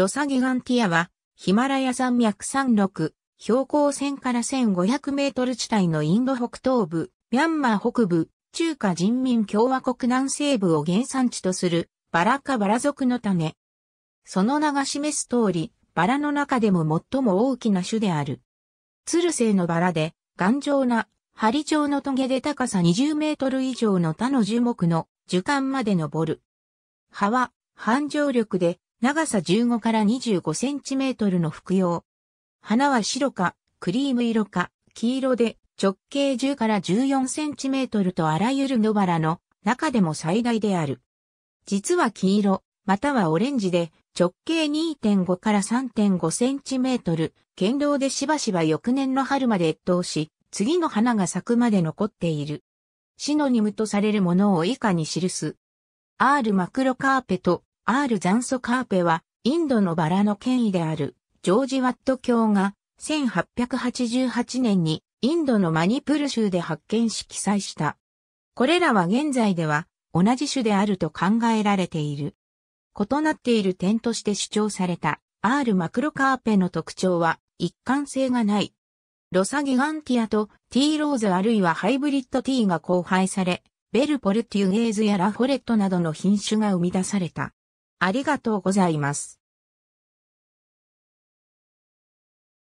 ロサギガンティアは、ヒマラヤ山脈山麓、標高1000から1500メートル地帯のインド北東部、ミャンマー北部、中華人民共和国南西部を原産地とするバラかバラ属の種。その名が示す通り、バラの中でも最も大きな種である。ツル性のバラで、頑丈な、針状のトゲで高さ20メートル以上の他の樹木の樹幹まで登る。葉は、繁盛力で長さ15から25センチメートルの服用。花は白か、クリーム色か、黄色で直径10から14センチメートルとあらゆる野原の中でも最大である。実は黄色、またはオレンジで直径2.5から3.5センチメートル、堅牢でしばしば翌年の春まで越冬し、次の花が咲くまで残っている。シノニムとされるものを以下に記す。R マクロカーペト。アール・ザンソ・カーペは、インドのバラの権威である、ジョージ・ワット教が、1888年に、インドのマニプル州で発見し記載した。これらは現在では、同じ種であると考えられている。異なっている点として主張された、R マクロカーペの特徴は、一貫性がない。ロサギガンティアとティーローズあるいはハイブリッドティーが交配され、ベルポルテュゲーズやラフォレットなどの品種が生み出された。ありがとうございます。